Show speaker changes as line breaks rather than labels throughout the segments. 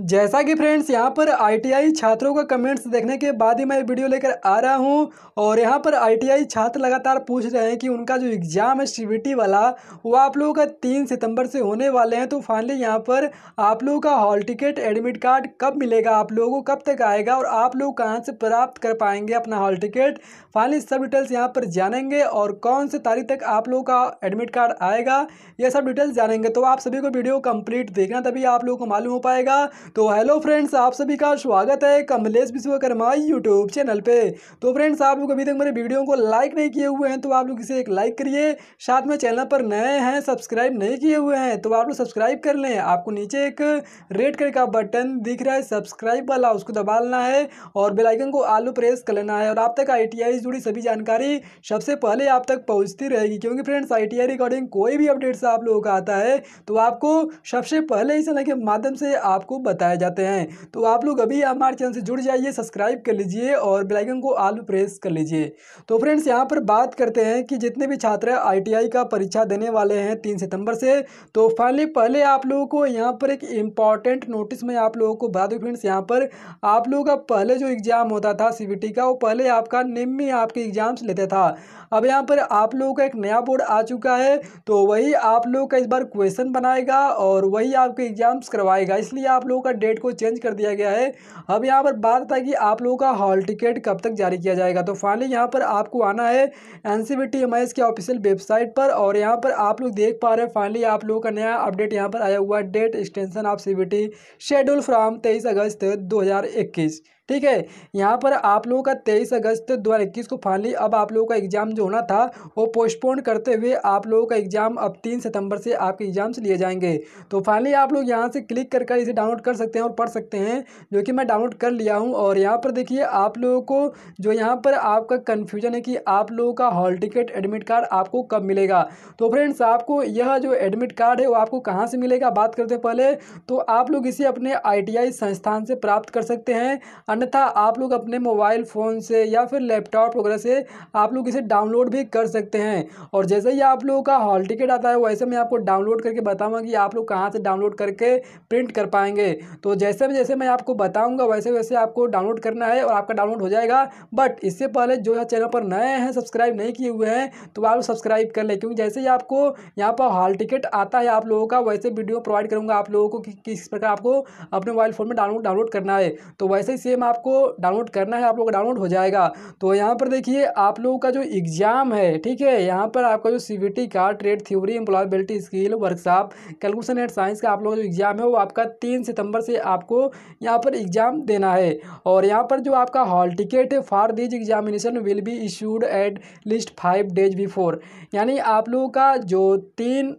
जैसा कि फ्रेंड्स यहाँ पर आईटीआई छात्रों का कमेंट्स देखने के बाद ही मैं वीडियो लेकर आ रहा हूँ और यहाँ पर आईटीआई छात्र लगातार पूछ रहे हैं कि उनका जो एग्ज़ाम है सीबीटी वाला वो आप लोगों का तीन सितंबर से होने वाले हैं तो फाइनली यहाँ पर आप लोगों का हॉल टिकट एडमिट कार्ड कब मिलेगा आप लोगों को कब तक आएगा और आप लोग कहाँ से प्राप्त कर पाएंगे अपना हॉल टिकट फाइनली सब डिटेल्स यहाँ पर जानेंगे और कौन से तारीख तक आप लोगों का एडमिट कार्ड आएगा ये सब डिटेल्स जानेंगे तो आप सभी को वीडियो कम्प्लीट देखना तभी आप लोगों को मालूम हो पाएगा तो हेलो फ्रेंड्स आप सभी का स्वागत है कमलेश विश्वकर्मा यूट्यूब चैनल पे तो फ्रेंड्स आप लोग अभी तक मेरे वीडियो को लाइक नहीं किए हुए हैं तो आप लोग इसे एक लाइक करिए साथ में चैनल पर नए हैं सब्सक्राइब नहीं किए हुए हैं तो आप लोग सब्सक्राइब कर लें आपको नीचे एक रेड कलर का बटन दिख रहा है सब्सक्राइब वाला उसको दबा लेना है और बेलाइकन को आलू प्रेस कर लेना है और आप तक आई से जुड़ी सभी जानकारी सबसे पहले आप तक पहुँचती रहेगी क्योंकि फ्रेंड्स आई रिकॉर्डिंग कोई भी अपडेट्स आप लोगों का आता है तो आपको सबसे पहले इस के माध्यम से आपको बताए जाते हैं तो आप लोग अभी हमारे चैनल से जुड़ जाइए सब्सक्राइब कर लीजिए और बेलाइकन को आलू प्रेस कर लीजिए तो फ्रेंड्स यहाँ पर बात करते हैं कि जितने भी छात्र आई का परीक्षा देने वाले हैं तीन सितम्बर से तो फाइनली पहले आप लोगों को यहाँ पर एक इम्पॉर्टेंट नोटिस में आप लोगों को बता दूँ फ्रेंड्स यहाँ पर आप लोगों का पहले जो एग्ज़ाम होता था सी का वो पहले आपका निम्न आपके एग्ज़ाम्स लेते था अब यहाँ पर आप लोगों का एक नया बोर्ड आ चुका है तो वही आप लोगों का इस बार क्वेश्चन बनाएगा और वही आपके एग्ज़ाम्स करवाएगा इसलिए आप लोगों पर डेट को चेंज कर दिया गया है अब यहाँ पर बात था कि आप लोगों का हॉल टिकट कब तक जारी किया जाएगा तो फाइनली यहाँ पर आपको आना है एन सी बी के ऑफिशियल वेबसाइट पर और यहाँ पर आप लोग देख पा रहे हैं फाइनली आप लोगों का नया अपडेट यहाँ पर आया हुआ date extension of C schedule from तेईस अगस्त दो ठीक है यहाँ पर आप लोगों का तेईस अगस्त दो को फाइनली अब आप लोगों का एग्ज़ाम जो होना था वो पोस्टपोन करते हुए आप लोगों का एग्ज़ाम अब तीन सितंबर से आपके एग्ज़ाम्स लिए जाएंगे तो फाइनली आप लोग यहाँ से क्लिक कर कर इसे डाउनलोड कर सकते हैं और पढ़ सकते हैं जो कि मैं डाउनलोड कर लिया हूँ और यहाँ पर देखिए आप लोगों को जो यहाँ पर आपका कन्फ्यूजन है कि आप लोगों का हॉल टिकट एडमिट कार्ड आपको कब मिलेगा तो फ्रेंड्स आपको यह जो एडमिट कार्ड है वो आपको कहाँ से मिलेगा बात करते पहले तो आप लोग इसे अपने आई संस्थान से प्राप्त कर सकते हैं अन्यथा आप लोग अपने मोबाइल फ़ोन से या फिर लैपटॉप वगैरह से आप लोग इसे डाउनलोड भी कर सकते हैं और जैसे ही आप लोगों का हॉल टिकट आता है वैसे मैं आपको डाउनलोड करके बताऊँगा कि आप लोग कहाँ से डाउनलोड करके प्रिंट कर पाएंगे तो जैसे जैसे मैं आपको बताऊँगा वैसे वैसे आपको डाउनलोड करना है और आपका डाउनलोड हो जाएगा बट इससे पहले जो यहाँ चैनल पर नए हैं सब्सक्राइब नहीं किए हुए हैं तो आप सब्सक्राइब कर लें क्योंकि जैसे ही आपको यहाँ पर हॉल टिकट आता है आप लोगों का वैसे वीडियो प्रोवाइड करूँगा आप लोगों को कि किस प्रकार आपको अपने मोबाइल फ़ोन में डाउनलोड डाउनलोड करना है तो वैसे ही सेम आपको डाउनलोड करना है आप लोग डाउनलोड हो जाएगा तो यहाँ पर देखिए आप लोगों का जो एग्ज़ाम है ठीक है यहाँ पर आपका जो सी का trade theory employability skill workshop calculation and science का आप का जो एग्ज़ाम है वो आपका तीन सितंबर से आपको यहाँ पर एग्ज़ाम देना है और यहाँ पर जो आपका hall ticket for these examination will be issued at least five days before यानी आप लोगों का जो तीन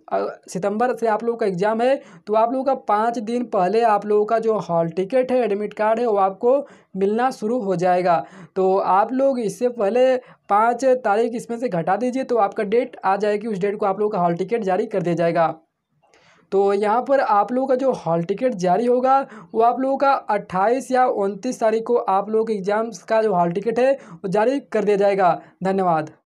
सितंबर से आप लोगों का एग्ज़ाम है तो आप लोगों का पाँच दिन पहले आप लोगों का जो हॉल टिकट है एडमिट कार्ड है वो आपको मिलना शुरू हो जाएगा तो आप लोग इससे पहले पाँच तारीख इसमें से घटा दीजिए तो आपका डेट आ जाएगी उस डेट को आप लोग का हॉल टिकट जारी कर दिया जाएगा तो यहाँ पर आप लोगों का जो हॉल टिकट जारी होगा वो आप लोगों का 28 या 29 तारीख को आप लोगों के एग्ज़ाम्स का जो हॉल टिकट है वो जारी कर दिया जाएगा धन्यवाद